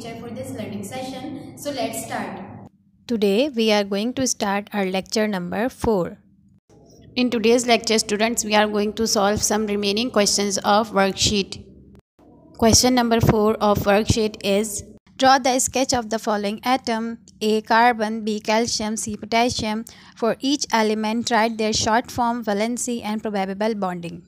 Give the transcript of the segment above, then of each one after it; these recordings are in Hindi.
teacher for this learning session. So let's start. Today we are going to start our lecture number 4. In today's lecture students we are going to solve some remaining questions of worksheet. Question number 4 of worksheet is Draw the sketch of the following atom A carbon, B calcium, C potassium. For each element write their short form, valency and probable bonding.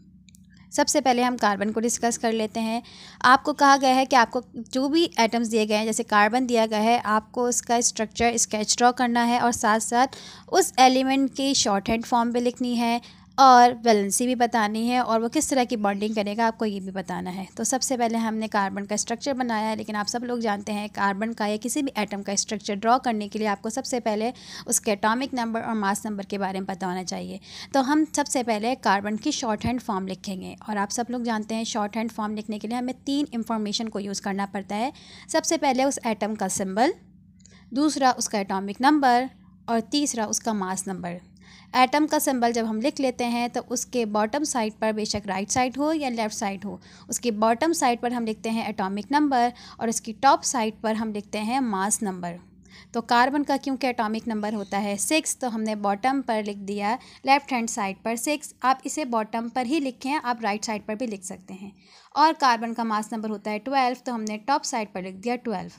सबसे पहले हम कार्बन को डिस्कस कर लेते हैं आपको कहा गया है कि आपको जो भी एटम्स दिए गए हैं जैसे कार्बन दिया गया है आपको उसका स्ट्रक्चर स्केच ड्रॉ करना है और साथ साथ उस एलिमेंट की शॉर्ट हैंड फॉर्म भी लिखनी है और वैलेंसी भी बतानी है और वो किस तरह की बॉन्डिंग करेगा आपको ये भी बताना है तो सबसे पहले हमने कार्बन का स्ट्रक्चर बनाया है लेकिन आप सब लोग जानते हैं कार्बन का या किसी भी एटम का स्ट्रक्चर ड्रॉ करने के लिए आपको सबसे पहले उसके एटॉमिक नंबर और मास नंबर के बारे में पता होना चाहिए तो हम सबसे पहले कार्बन की शॉर्ट हैंड फॉर्म लिखेंगे और आप सब लोग जानते हैं शॉर्ट हैंड फॉर्म लिखने के लिए हमें तीन इंफॉर्मेशन को यूज़ करना पड़ता है सबसे पहले उस एटम का सिम्बल दूसरा उसका एटॉमिक नंबर और तीसरा उसका मास नंबर एटम का सिंबल जब हम लिख लेते हैं तो उसके बॉटम साइड पर बेशक राइट साइड हो या लेफ़्ट साइड हो उसके बॉटम साइड पर हम लिखते हैं एटॉमिक नंबर और इसकी टॉप साइड पर हम लिखते हैं मास नंबर तो कार्बन का क्योंकि एटॉमिक नंबर होता है सिक्स तो हमने बॉटम पर लिख दिया लेफ़्ट हैंड साइड पर सिक्स आप इसे बॉटम पर ही लिखें आप राइट साइड पर भी लिख सकते हैं और कार्बन का मास नंबर होता है ट्वेल्व तो हमने टॉप साइड पर लिख दिया ट्वेल्व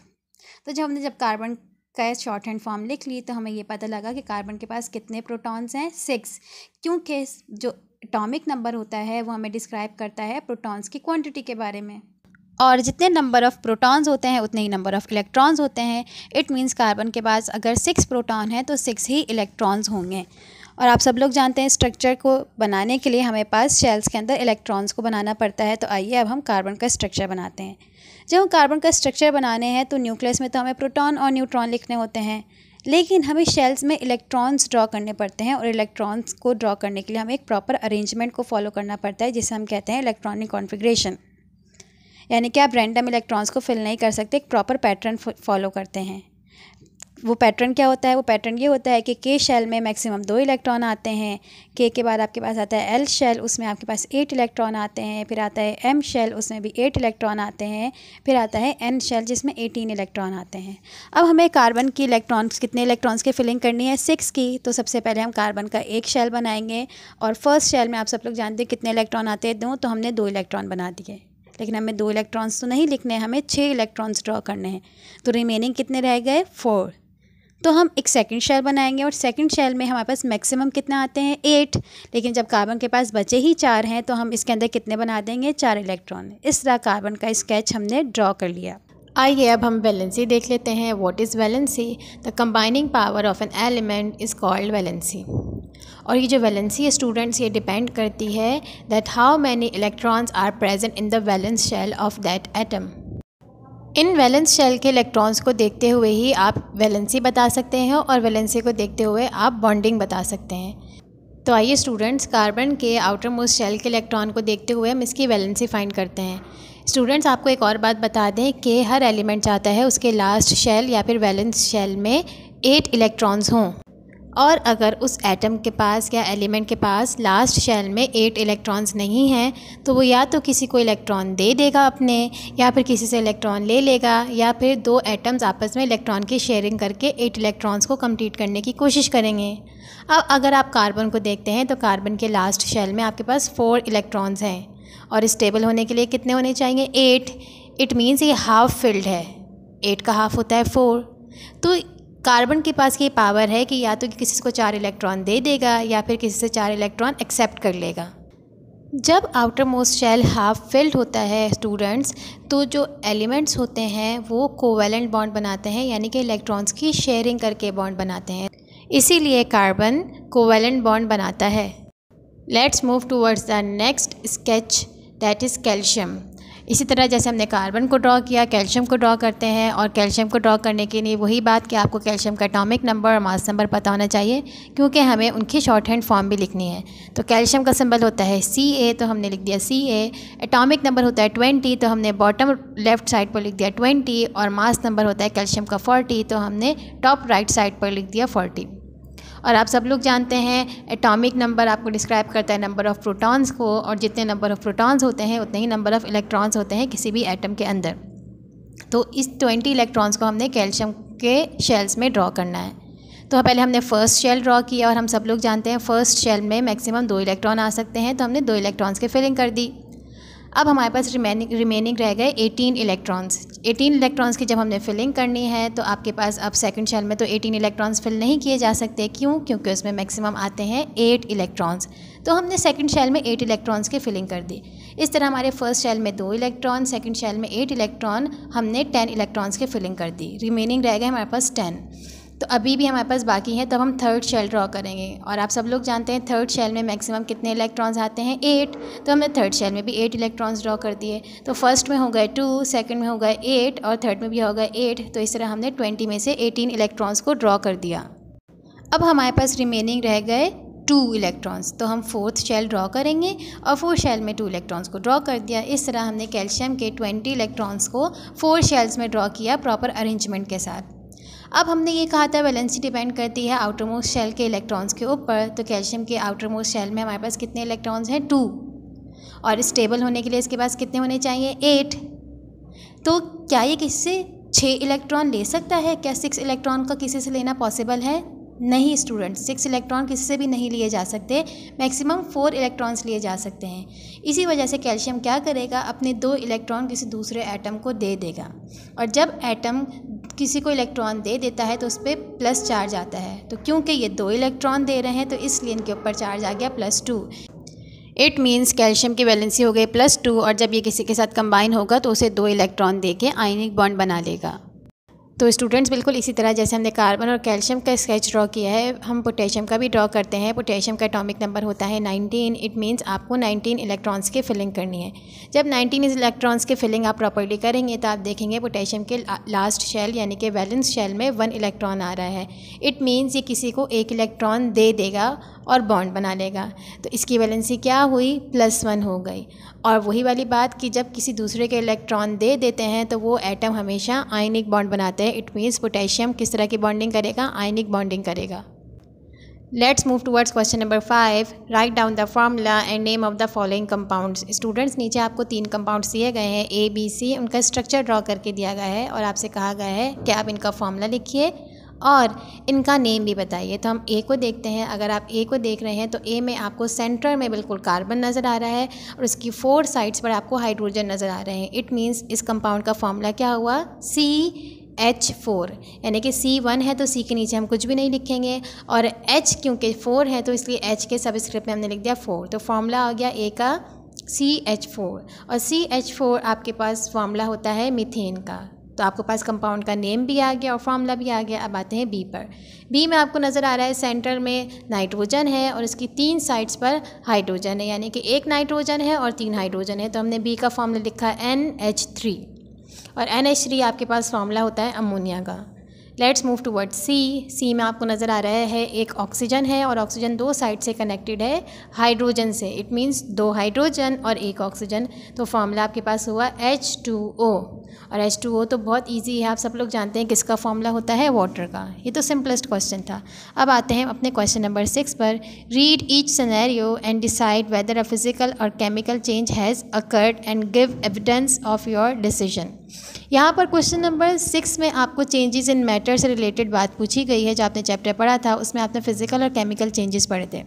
तो जब हमने जब कार्बन का शॉर्ट हैंड फॉर्म लिख ली तो हमें ये पता लगा कि कार्बन के पास कितने प्रोटॉन्स हैं सिक्स क्योंकि जो एटॉमिक नंबर होता है वो हमें डिस्क्राइब करता है प्रोटॉन्स की क्वांटिटी के बारे में और जितने नंबर ऑफ़ प्रोटॉन्स होते हैं उतने ही नंबर ऑफ़ इलेक्ट्रॉन्स होते हैं इट मीन्स कार्बन के पास अगर सिक्स प्रोटॉन हैं तो सिक्स ही इलेक्ट्रॉन्स होंगे और आप सब लोग जानते हैं स्ट्रक्चर को बनाने के लिए हमें पास शेल्स के अंदर इलेक्ट्रॉन्स को बनाना पड़ता है तो आइए अब हम कार्बन का स्ट्रक्चर बनाते हैं जब हम कार्बन का स्ट्रक्चर बनाने हैं तो न्यूक्लियस में तो हमें प्रोटॉन और न्यूट्रॉन लिखने होते हैं लेकिन हमें शेल्स में इलेक्ट्रॉन्स ड्रॉ करने पड़ते हैं और इलेक्ट्रॉन्स को ड्रॉ करने के लिए हमें एक प्रॉपर अरेंजमेंट को फॉलो करना पड़ता है जिसे हम कहते हैं इलेक्ट्रॉनिक कॉन्फिग्रेशन यानी कि आप रैंडम इलेक्ट्रॉन्स को फिल नहीं कर सकते एक प्रॉपर पैटर्न फॉलो करते हैं वो पैटर्न क्या होता है वो पैटर्न ये होता है कि के शेल में मैक्सिमम दो इलेक्ट्रॉन आते हैं के के बाद आपके पास आता है एल शेल उसमें आपके पास एट इलेक्ट्रॉन आते हैं फिर आता है एम शेल उसमें भी एट इलेक्ट्रॉन आते हैं फिर आता है एन शेल जिसमें एटीन इलेक्ट्रॉन आते हैं अब हमें कार्बन की इलेक्ट्रॉन्स कितने इलेक्ट्रॉन्स की फिलिंग करनी है सिक्स की तो सबसे पहले हम कार्बन का एक शेल बनाएंगे और फर्स्ट शेल में आप सब लोग जानते हैं कितने इलेक्ट्रॉन आते हैं दो तो हमने दो इलेक्ट्रॉन बना दिए लेकिन हमें दो इलेक्ट्रॉन्स तो नहीं लिखने हैं हमें छः इलेक्ट्रॉन्स ड्रॉ करने हैं तो रिमेनिंग कितने रह गए फोर तो हम एक सेकंड शेल बनाएंगे और सेकंड शेल में हमारे पास मैक्सिमम कितना आते हैं एट लेकिन जब कार्बन के पास बचे ही चार हैं तो हम इसके अंदर कितने बना देंगे चार इलेक्ट्रॉन इस तरह कार्बन का स्केच हमने ड्रॉ कर लिया आइए अब हम वैलेंसी देख लेते हैं what is valency the combining power of an element is called valency और ये जो वैलेंसी है स्टूडेंट्स ये डिपेंड करती है that how many electrons are present in the valence shell of that atom in valence shell के इलेक्ट्रॉन्स को देखते हुए ही आप वैलेंसी बता सकते हैं और वैलेंसी को देखते हुए आप बॉन्डिंग बता सकते हैं तो आइए स्टूडेंट्स कार्बन के आउटर मोस्ट शेल के इलेक्ट्रॉन को देखते हुए हम इसकी वैलेंसी फाइंड करते हैं स्टूडेंट्स आपको एक और बात बता दें कि हर एलिमेंट चाहता है उसके लास्ट शेल या फिर वैलेंस शेल में एट इलेक्ट्रॉन्स हों और अगर उस एटम के पास या एलिमेंट के पास लास्ट शेल में एट इलेक्ट्रॉन्स नहीं हैं तो वो या तो किसी को इलेक्ट्रॉन दे देगा अपने या फिर किसी से इलेक्ट्रॉन ले लेगा या फिर दो एटम्स आपस में इलेक्ट्रॉन की शेयरिंग करके एट इलेक्ट्रॉन्स को कंप्लीट करने की कोशिश करेंगे अब अगर आप कार्बन को देखते हैं तो कार्बन के लास्ट शेल में आपके पास फोर इलेक्ट्रॉन्स हैं और स्टेबल होने के लिए कितने होने चाहिए एट इट मीन्स ये हाफ फिल्ड है एट का हाफ होता है फोर तो कार्बन के पास ये पावर है कि या तो किसी को चार इलेक्ट्रॉन दे देगा या फिर किसी से चार इलेक्ट्रॉन एक्सेप्ट कर लेगा जब outermost shell half filled होता है स्टूडेंट्स तो जो एलिमेंट्स होते हैं वो कोवेलेंट बॉन्ड बनाते हैं यानी कि इलेक्ट्रॉन्स की शेयरिंग करके बॉन्ड बनाते हैं इसीलिए कार्बन कोवेलेंट बॉन्ड बनाता है let's move towards the next sketch that is calcium इसी तरह जैसे हमने कार्बन को ड्रॉ किया कैल्शियम को ड्रॉ करते हैं और कैल्शियम को ड्रॉ करने के लिए वही बात कि आपको कैल्शियम का एटॉमिक नंबर और मास नंबर पता होना चाहिए क्योंकि हमें उनकी शॉर्ट हैंड फॉर्म भी लिखनी है तो कैल्शियम का सिंबल होता है सी ए तो हमने लिख दिया सी ए एटॉमिक नंबर होता है ट्वेंटी तो हमने बॉटम लेफ्ट साइड पर लिख दिया ट्वेंटी और मास नंबर होता है कैल्शियम का फोर्टी तो हमने टॉप राइट साइड पर लिख दिया फोर्टी और आप सब लोग जानते हैं एटॉमिक नंबर आपको डिस्क्राइब करता है नंबर ऑफ़ प्रोटॉन्स को और जितने नंबर ऑफ़ प्रोटॉन्स होते हैं उतने ही नंबर ऑफ़ इलेक्ट्रॉन्स होते हैं किसी भी एटम के अंदर तो इस ट्वेंटी इलेक्ट्रॉन्स को हमने कैल्शियम के शेल्स में ड्रॉ करना है तो पहले हमने फ़र्स्ट शेल ड्रॉ किया और हम सब लोग जानते हैं फ़र्स्ट शेल में मैक्सिमम दो इलेक्ट्रॉन आ सकते हैं तो हमने दो इलेक्ट्रॉन्स की फिलिंग कर दी अब हमारे पास रिमेनिंग रिमेनिंग रह गए एटीन इलेक्ट्रॉन्स 18 इलेक्ट्रॉन्स की जब हमने फिलिंग करनी है तो आपके पास अब सेकंड शेल में तो 18 इलेक्ट्रॉन्स फिल नहीं किए जा सकते क्यों क्योंकि उसमें मैक्सिमम आते हैं 8 इलेक्ट्रॉन्स तो हमने सेकंड शेल में 8 इलेक्ट्रॉन्स की फिलिंग कर दी इस तरह हमारे फर्स्ट शेल में दो इलेक्ट्रॉन सेकेंड शेल में एट इलेक्ट्रॉन हमने टेन इलेक्ट्रॉन्स की फिलिंग कर दी रिमेनिंग रह गए हमारे पास टेन तो अभी भी हमारे पास बाकी है तब तो हम थर्ड शेल ड्रॉ करेंगे और आप सब लोग जानते हैं थर्ड शेल में मैक्सिमम कितने इलेक्ट्रॉन्स आते हैं एट तो हमने थर्ड शेल में भी एट इलेक्ट्रॉन्स ड्रॉ कर दिए तो फर्स्ट में हो गए टू सेकंड में हो गए एट और थर्ड में भी हो गए एट तो इस तरह हमने ट्वेंटी में से एटीन इलेक्ट्रॉन्स को ड्रॉ कर दिया अब हमारे पास रिमेनिंग रह गए टू इलेक्ट्रॉन्स तो हम फोर्थ शेल ड्रॉ करेंगे और फोर्थ शेल में टू इलेक्ट्रॉन्स को ड्रॉ कर दिया इस तरह हमने कैल्शियम के ट्वेंटी इलेक्ट्रॉन्स को फोर शेल्स में ड्रॉ किया प्रॉपर अरेंजमेंट के साथ अब हमने ये कहा था वैलेंसी डिपेंड करती है आउटर मोस्ट शेल के इलेक्ट्रॉन्स के ऊपर तो कैल्शियम के आउटर मोस्ट शेल में हमारे पास कितने इलेक्ट्रॉन्स हैं टू और स्टेबल होने के लिए इसके पास कितने होने चाहिए एट तो क्या ये किसी से छः इलेक्ट्रॉन ले सकता है क्या सिक्स इलेक्ट्रॉन का किसी से लेना पॉसिबल है नहीं स्टूडेंट सिक्स इलेक्ट्रॉन किसी से भी नहीं लिए जा सकते मैक्सिमम फोर इलेक्ट्रॉन्स लिए जा सकते हैं इसी वजह से कैल्शियम क्या करेगा अपने दो इलेक्ट्रॉन किसी दूसरे एटम को दे देगा और जब एटम किसी को इलेक्ट्रॉन दे देता है तो उस पर प्लस चार्ज आता है तो क्योंकि ये दो इलेक्ट्रॉन दे रहे हैं तो इसलिए इनके ऊपर चार्ज आ गया plus two it means calcium की वैलेंसी हो गई प्लस टू और जब ये किसी के साथ कंबाइन होगा तो उसे दो इलेक्ट्रॉन दे के आयनिक बॉन्ड बना लेगा तो स्टूडेंट्स बिल्कुल इसी तरह जैसे हमने कार्बन और कैल्शियम का स्केच ड्रॉ किया है हम पोटेशियम का भी ड्रॉ करते हैं पोटेशियम का एटॉमिक नंबर होता है 19 इट मींस आपको 19 इलेक्ट्रॉन्स की फिलिंग करनी है जब 19 इलेक्ट्रॉन्स की फिलिंग आप प्रॉपर्ली करेंगे तो आप देखेंगे पोटेशियम के लास्ट शेल यानी कि बैलेंस शेल में वन इलेक्ट्रॉन आ रहा है इट मीन्स ये किसी को एक इलेक्ट्रॉन दे देगा और बॉन्ड बना लेगा तो इसकी वैलेंसी क्या हुई प्लस वन हो गई और वही वाली बात कि जब किसी दूसरे के इलेक्ट्रॉन दे देते हैं तो वो एटम हमेशा आयनिक बॉन्ड बनाते हैं इट मीन्स पोटेशियम किस तरह की बॉन्डिंग करेगा आयनिक बॉन्डिंग करेगा let's move towards question number five write down the formula and name of the following compounds students नीचे आपको तीन कंपाउंड्स दिए गए हैं ए बी सी उनका स्ट्रक्चर ड्रॉ करके दिया गया है और आपसे कहा गया है कि आप इनका फॉर्मूला लिखिए और इनका नेम भी बताइए तो हम ए को देखते हैं अगर आप ए को देख रहे हैं तो ए में आपको सेंटर में बिल्कुल कार्बन नज़र आ रहा है और इसकी फोर साइड्स पर आपको हाइड्रोजन नज़र आ रहे हैं इट मीन्स इस कंपाउंड का फॉर्मूला क्या हुआ सी एच फोर यानी कि सी वन है तो सी के नीचे हम कुछ भी नहीं लिखेंगे और एच क्योंकि फ़ोर है तो इसलिए एच के सब स्क्रिप्ट में हमने लिख दिया फ़ोर तो फॉर्मूला आ गया ए का सी एच फोर और सी एच फोर आपके पास फॉर्मूला होता है मिथेन का तो आपके पास कंपाउंड का नेम भी आ गया और फार्मूला भी आ गया अब आते हैं बी पर बी में आपको नज़र आ रहा है सेंटर में नाइट्रोजन है और इसकी तीन साइड्स पर हाइड्रोजन है यानी कि एक नाइट्रोजन है और तीन हाइड्रोजन है तो हमने बी का फार्मूला लिखा एन एच थ्री और एन एच थ्री आपके पास फार्मूला होता है अमोनिया का let's move towards C C में आपको नज़र आ रहा है एक ऑक्सीजन है और ऑक्सीजन दो साइड से कनेक्टेड है हाइड्रोजन से इट मीन्स दो हाइड्रोजन और एक ऑक्सीजन तो फार्मूला आपके पास हुआ एच टू ओ और एच टू ओ तो बहुत ईजी है आप सब लोग जानते हैं किसका फॉर्मूला होता है वाटर का ये तो सिंपलेस्ट क्वेश्चन था अब आते हैं अपने क्वेश्चन नंबर सिक्स पर read each scenario and decide whether a physical और chemical change has occurred and give evidence of your decision यहाँ पर क्वेश्चन नंबर सिक्स में आपको चेंजेस इन मैटर से रिलेटेड बात पूछी गई है जो आपने चैप्टर पढ़ा था उसमें आपने फिजिकल और केमिकल चेंजेस पढ़े थे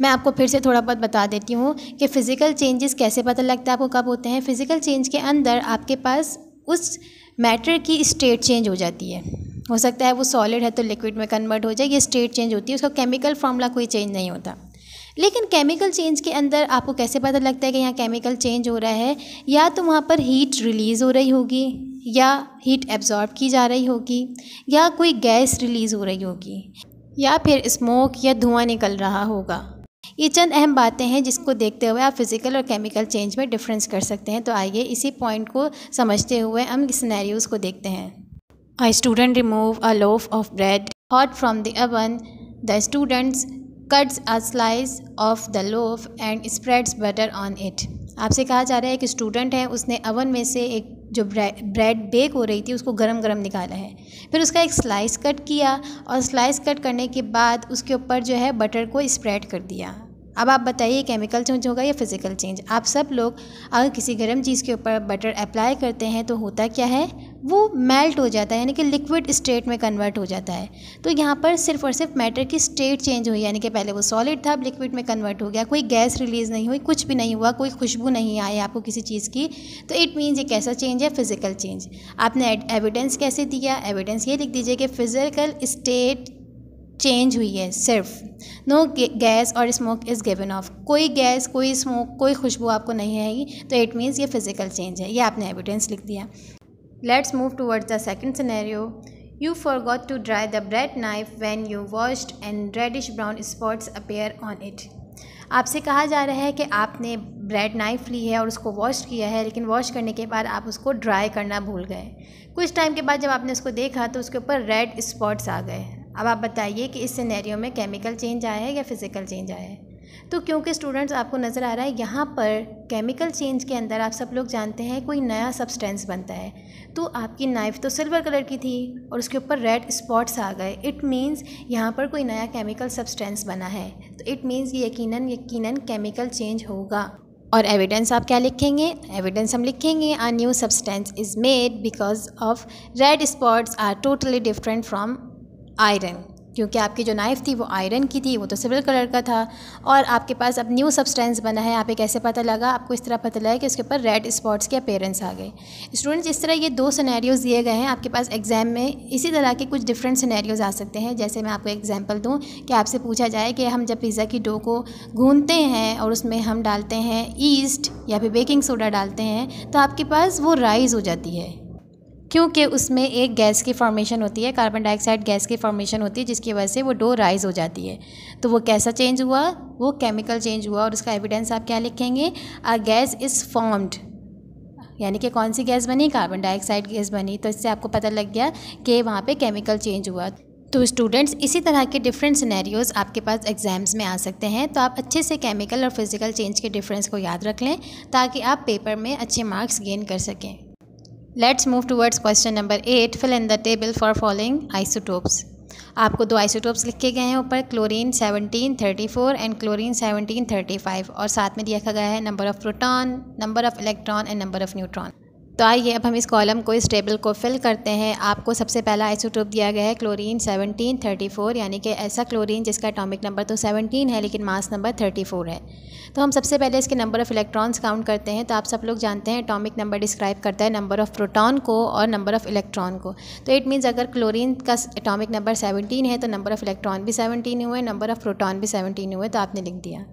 मैं आपको फिर से थोड़ा बहुत बता देती हूँ कि फ़िज़िकल चेंजेस कैसे पता लगता है आपको कब होते हैं फ़िज़िकल चेंज के अंदर आपके पास उस मैटर की स्टेट चेंज हो जाती है हो सकता है वो सॉलिड है तो लिक्विड में कन्वर्ट हो जाए ये स्टेट चेंज होती है उसका केमिकल फॉर्मूला कोई चेंज नहीं होता लेकिन केमिकल चेंज के अंदर आपको कैसे पता लगता है कि यहाँ केमिकल चेंज हो रहा है या तो वहाँ पर हीट रिलीज़ हो रही होगी या हीट एब्जॉर्ब की जा रही होगी या कोई गैस रिलीज़ हो रही होगी या फिर स्मोक या धुआं निकल रहा होगा ये चंद अहम बातें हैं जिसको देखते हुए आप फिज़िकल और केमिकल चेंज में डिफरेंस कर सकते हैं तो आइए इसी पॉइंट को समझते हुए हम स्नैरियोज़ को देखते हैं I student remove a loaf of bread hot from the oven the students cuts a slice of the loaf and spreads butter on it आपसे कहा जा रहा है कि स्टूडेंट है उसने अवन में से एक जो ब्रेड बेक हो रही थी उसको गरम गरम निकाला है फिर उसका एक स्लाइस कट किया और स्लाइस कट करने के बाद उसके ऊपर जो है बटर को स्प्रेड कर दिया अब आप बताइए केमिकल चेंज होगा या फिज़िकल चेंज आप सब लोग अगर किसी गर्म चीज़ के ऊपर बटर अप्लाई करते हैं तो होता क्या है वो मेल्ट हो जाता है यानी कि लिक्विड स्टेट में कन्वर्ट हो जाता है तो यहाँ पर सिर्फ और सिर्फ मैटर की स्टेट चेंज हुई यानी कि पहले वो सॉलिड था अब लिक्विड में कन्वर्ट हो गया कोई गैस रिलीज़ नहीं हुई कुछ भी नहीं हुआ कोई खुशबू नहीं आई आपको किसी चीज़ की तो इट मीन्स ये कैसा चेंज है फिज़िकल चेंज आपने एविडेंस कैसे दिया एविडेंस ये लिख दीजिए कि फिज़िकल स्टेट चेंज हुई है सिर्फ नो गैस और स्मोक इज़ गिवन ऑफ कोई गैस कोई स्मोक कोई खुशबू आपको नहीं आएगी तो इट मीन्स ये फिज़िकल चेंज है ये आपने एविडेंस लिख दिया Let's move towards the second scenario. You forgot to dry the bread knife when you washed and reddish brown spots appear on it. आपसे कहा जा रहा है कि आपने ब्रेड नाइफ़ ली है और उसको वॉश किया है लेकिन वॉश करने के बाद आप उसको ड्राई करना भूल गए कुछ टाइम के बाद जब आपने उसको देखा तो उसके ऊपर रेड स्पॉट्स आ गए अब आप बताइए कि इस सिनेरियो में केमिकल चेंज आया है या फिज़िकल चेंज आया है तो क्योंकि स्टूडेंट्स आपको नज़र आ रहा है यहाँ पर केमिकल चेंज के अंदर आप सब लोग जानते हैं कोई नया सब्सटेंस बनता है तो आपकी नाइफ़ तो सिल्वर कलर की थी और उसके ऊपर रेड स्पॉट्स आ गए इट मीन्स यहाँ पर कोई नया केमिकल सब्सटेंस बना है तो इट मीन्स ये यकीनन यकीनन केमिकल चेंज होगा और एविडेंस आप क्या लिखेंगे एविडेंस हम लिखेंगे a new substance is made because of red spots are totally different from iron क्योंकि आपकी जो नाइफ़ थी वो आयरन की थी वो तो सिल्वर कलर का था और आपके पास अब न्यू सब्सटेंस बना है आप एक कैसे पता लगा आपको इस तरह पता लगा कि उसके ऊपर रेड स्पॉट्स के अपेरेंस आ गए स्टूडेंट्स इस तरह ये दो सिनेरियोज़ दिए गए हैं आपके पास एग्ज़ाम में इसी तरह के कुछ डिफरेंट सिनेरियोज़ आ सकते हैं जैसे मैं आपको एग्जाम्पल दूँ कि आपसे पूछा जाए कि हम जब पिज़्ज़ा की डो को गूंदते हैं और उसमें हम डालते हैं ईस्ट या फिर बेकिंग सोडा डालते हैं तो आपके पास वो राइज़ हो जाती है क्योंकि उसमें एक गैस की फॉर्मेशन होती है कार्बन डाइऑक्साइड गैस की फॉर्मेशन होती है जिसकी वजह से वो डो राइज हो जाती है तो वो कैसा चेंज हुआ वो केमिकल चेंज हुआ और उसका एविडेंस आप क्या लिखेंगे अ गैस इज़ फॉर्म्ड यानी कि कौन सी गैस बनी कार्बन डाइऑक्साइड गैस बनी तो इससे आपको पता लग गया कि वहाँ पे केमिकल चेंज हुआ तो स्टूडेंट्स इसी तरह के डिफरेंट सिनेरियोस आपके पास एग्ज़ाम्स में आ सकते हैं तो आप अच्छे से केमिकल और फिज़िकल चेंज के डिफरेंस को याद रख लें ताकि आप पेपर में अच्छे मार्क्स गेन कर सकें let's move towards question number eight fill in the table for following isotopes आपको दो आइसोटोप्स लिखे गए हैं ऊपर क्लोरीन 1734 एंड क्लोरीन 1735 और साथ में दिया गया है number of proton number of electron and number of neutron तो आइए अब हम इस कॉलम को इस टेबल को फिल करते हैं आपको सबसे पहला आइसोटोप दिया गया है क्लोरीन 1734 यानी कि ऐसा क्लोरीन जिसका एटॉमिक नंबर तो 17 है लेकिन मास नंबर 34 है तो हम सबसे पहले इसके नंबर ऑफ़ इलेक्ट्रॉन्स काउंट करते हैं तो आप सब लोग जानते हैं एटॉमिक नंबर डिस्क्राइब करता है नंबर ऑफ़ प्रोटॉन को और नंबर ऑफ़ इलेक्ट्रॉन को तो इट मीन्स अगर क्लोरीन का एटॉमिक नंबर सेवनटीन है तो नंबर ऑफ़ इलेक्ट्रॉन भी सेवनटीन हुए नंबर ऑफ़ प्रोटॉन भी सेवनटीन हुए तो आपने लिख दिया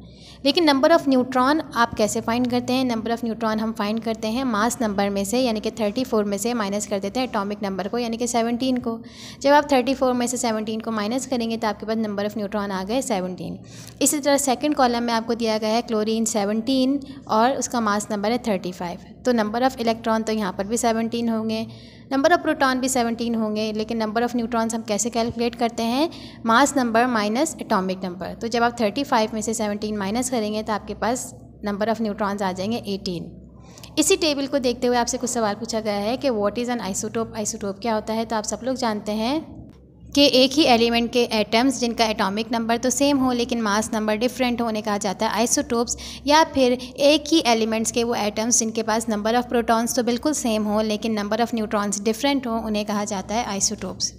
लेकिन नंबर ऑफ़ न्यूट्रॉन आप कैसे फाइंड करते हैं नंबर ऑफ़ न्यूट्रॉन हम फाइंड करते हैं मास नंबर में से यानी कि थर्टी फोर में से माइनस कर देते हैं एटॉमिक नंबर को यानी कि सेवनटीन को जब आप थर्टी फोर में से सेवनटीन को माइनस करेंगे तो आपके पास नंबर ऑफ़ न्यूट्रॉन आ गए सेवनटीन इसी तरह सेकेंड कॉलम में आपको दिया गया है क्लोरीन सेवनटीन और उसका मास नंबर है थर्टी फाइव तो नंबर ऑफ़ इलेक्ट्रॉन तो यहाँ पर भी सेवनटीन होंगे नंबर ऑफ़ प्रोटॉन भी सेवनटीन होंगे लेकिन नंबर ऑफ़ न्यूट्रॉन्स हम कैसे कैलकुलेट करते हैं mass number minus atomic number तो जब आप थर्टी फाइव में से सेवनटीन माइनस करेंगे तो आपके पास नंबर ऑफ़ न्यूट्रॉन्स आ जाएंगे एटीन इसी टेबल को देखते हुए आपसे कुछ सवाल पूछा गया है कि what is an isotope isotope क्या होता है तो आप सब लोग जानते हैं के एक ही एलिमेंट के एटम्स जिनका एटॉमिक नंबर तो सेम हो लेकिन मास नंबर डिफरेंट होने कहा जाता है आइसोटोप्स या फिर एक ही एलिमेंट्स के वो एटम्स जिनके पास नंबर ऑफ़ प्रोटॉन्स तो बिल्कुल सेम हो लेकिन नंबर ऑफ़ न्यूट्रॉन्स डिफरेंट हो उन्हें कहा जाता है आइसोटोप्स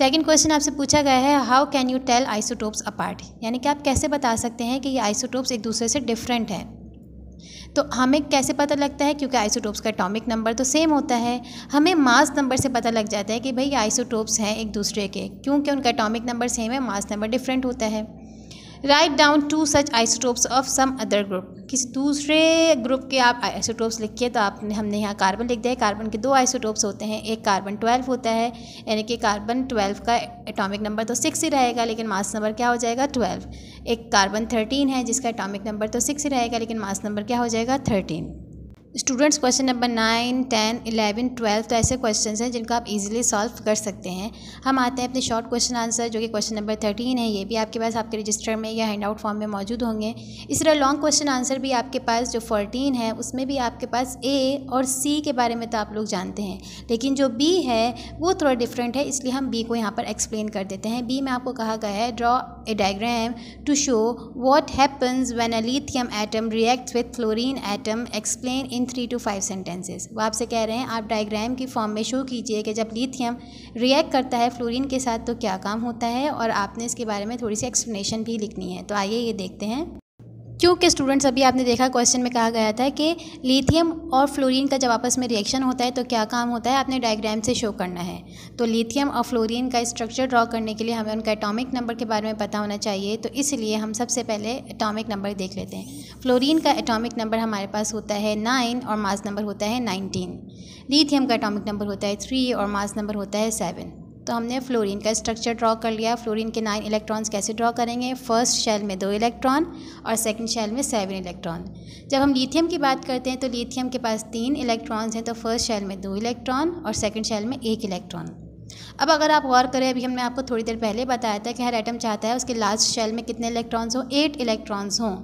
सेकेंड क्वेश्चन आपसे पूछा गया है how can you tell isotopes apart यानी कि आप कैसे बता सकते हैं कि ये आइसोटोप्स एक दूसरे से डिफरेंट हैं तो हमें कैसे पता लगता है क्योंकि आइसोटोप्स का एटॉमिक नंबर तो सेम होता है हमें मास नंबर से पता लग जाता है कि भाई आइसोटोप्स हैं एक दूसरे के क्योंकि उनका एटॉमिक नंबर सेम है मास नंबर डिफरेंट होता है right down to such isotopes of some other group किसी दूसरे ग्रुप के आप आइसोटोप्स लिखिए तो आपने हमने यहाँ कार्बन लिख दिया है कार्बन के दो आइसोटोप्स होते हैं एक कार्बन ट्वेल्व होता है यानी कि कार्बन ट्वेल्व का एटॉमिक नंबर तो सिक्स ही रहेगा लेकिन मास नंबर क्या हो जाएगा ट्वेल्व एक कार्बन थर्टीन है जिसका एटॉमिक नंबर तो सिक्स ही रहेगा लेकिन मास नंबर क्या हो जाएगा thirteen students question number nine ten eleven twelve तो ऐसे क्वेश्चंस हैं जिनका आप इजीली सॉल्व कर सकते हैं हम आते हैं अपने शॉर्ट क्वेश्चन आंसर जो कि क्वेश्चन नंबर थर्टीन है ये भी आपके पास आपके रजिस्टर में या हैंड आउट फॉर्म में मौजूद होंगे इस तरह लॉन्ग क्वेश्चन आंसर भी आपके पास जो फोर्टीन है उसमें भी आपके पास ए और सी के बारे में तो आप लोग जानते हैं लेकिन जो बी है वो थोड़ा डिफरेंट है इसलिए हम बी को यहाँ पर एक्सप्लेन कर देते हैं बी में आपको कहा गया है draw a diagram to show what happens when a lithium atom react with fluorine atom explain in in three to five sentences वो आपसे कह रहे हैं आप डायग्राम की फॉर्म में शो कीजिए कि जब लिथियम रिएक्ट करता है फ्लोरीन के साथ तो क्या काम होता है और आपने इसके बारे में थोड़ी सी एक्सप्लेनेशन भी लिखनी है तो आइए ये देखते हैं क्योंकि स्टूडेंट्स अभी आपने देखा क्वेश्चन में कहा गया था कि लिथियम और फ्लोरीन का जब आपस में रिएक्शन होता है तो क्या काम होता है आपने डायग्राम से शो करना है तो लिथियम और फ्लोरीन का स्ट्रक्चर ड्रॉ करने के लिए हमें उनका एटॉमिक नंबर के बारे में पता होना चाहिए तो इसलिए हम सबसे पहले एटॉमिक नंबर देख लेते हैं फ्लोरीन का एटॉमिक नंबर हमारे पास होता है नाइन और मास नंबर होता है नाइनटीन लिथियम का एटॉमिक नंबर होता है थ्री और मास नंबर होता है सेवन तो हमने फ्लोरीन का स्ट्रक्चर ड्रॉ कर लिया फ्लोरीन के नाइन इलेक्ट्रॉन्स कैसे ड्रॉ करेंगे फर्स्ट शेल में दो इलेक्ट्रॉन और सेकंड शेल में सेवन इलेक्ट्रॉन जब हम लिथियम की बात करते हैं तो लिथियम के पास तीन इलेक्ट्रॉन्स हैं तो फर्स्ट शेल में दो इलेक्ट्रॉन और सेकंड शेल में एक इलेक्ट्रॉन अब अगर आप गौर करें अभी हमने आपको थोड़ी देर पहले बताया था कि हर एटम चाहता है उसके लास्ट शेल में कितने इलेक्ट्रॉन्स हों एट इलेक्ट्रॉन्स हों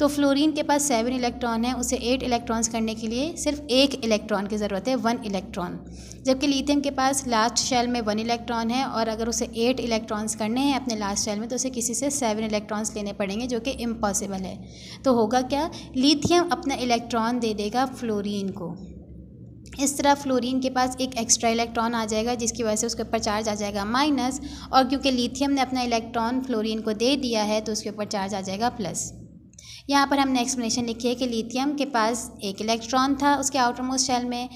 तो फ्लोरीन के पास सेवन इलेक्ट्रॉन है उसे एट इलेक्ट्रॉन्स करने के लिए सिर्फ एक इलेक्ट्रॉन की ज़रूरत है वन इलेक्ट्रॉन जबकि लिथियम के पास लास्ट शेल में वन इलेक्ट्रॉन है और अगर उसे एट इलेक्ट्रॉन्स करने हैं अपने लास्ट शेल में तो उसे किसी से सेवन इलेक्ट्रॉन्स लेने पड़ेंगे जो कि इम्पॉसिबल है तो होगा क्या लिथियम अपना इलेक्ट्रॉन दे देगा फ्लोरीन को इस तरह फ्लोरीन के पास एक एक्स्ट्रा इलेक्ट्रॉन आ जाएगा जिसकी वजह से उसके ऊपर चार्ज आ जाएगा माइनस और क्योंकि लिथियम ने अपना इलेक्ट्रॉन फ्लोरीन को दे दिया है तो उसके ऊपर चार्ज आ जाएगा प्लस यहाँ पर हमने एक्सप्लेनेशन लिखी है कि लिथियम के पास एक इलेक्ट्रॉन था उसके आउटर मोस्ट शेल में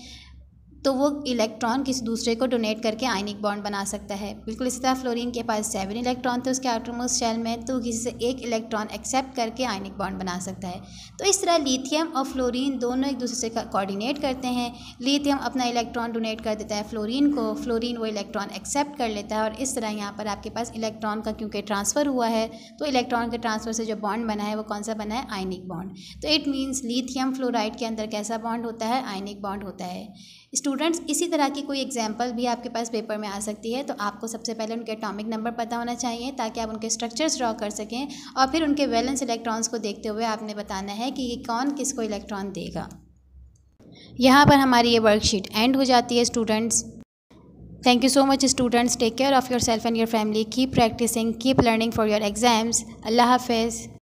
तो वो इलेक्ट्रॉन किसी दूसरे को डोनेट करके आयनिक बॉन्ड बना सकता है बिल्कुल इसी तरह फ्लोरीन के पास सेवन इलेक्ट्रॉन थे उसके आउटरमोस्ट शेल में तो किसी से एक इलेक्ट्रॉन एक्सेप्ट करके आयनिक बॉन्ड बना सकता है तो इस तरह लिथियम और फ्लोरीन दोनों एक दूसरे से कोऑर्डिनेट करते हैं लिथियम अपना इलेक्ट्रॉन डोनेट कर देता है फ्लोरीन को फ्लोरीन वो इलेक्ट्रॉन एक्सेप्ट कर लेता है और इस तरह यहाँ पर आपके पास इलेक्ट्रॉन का क्योंकि ट्रांसफ़र हुआ है तो इलेक्ट्रॉन के ट्रांसफ़र से जो बॉन्ड बना है वो कौन सा बना है आयनिक बॉन्ड तो इट मीन्स लिथियम फ्लोराइड के अंदर कैसा बॉन्ड होता है आयनिक बॉन्ड होता है स्टूडेंट्स इसी तरह की कोई एग्जाम्पल भी आपके पास पेपर में आ सकती है तो आपको सबसे पहले उनके अटोमिक नंबर पता होना चाहिए ताकि आप उनके स्ट्रक्चर्स ड्रॉ कर सकें और फिर उनके वैलेंस इलेक्ट्रॉन्स को देखते हुए आपने बताना है कि कौन को इलेक्ट्रॉन देगा यहाँ पर हमारी ये वर्कशीट एंड हो जाती है students thank you so much students take care of yourself and your family keep practicing keep learning for your exams अल्लाह हाफिज़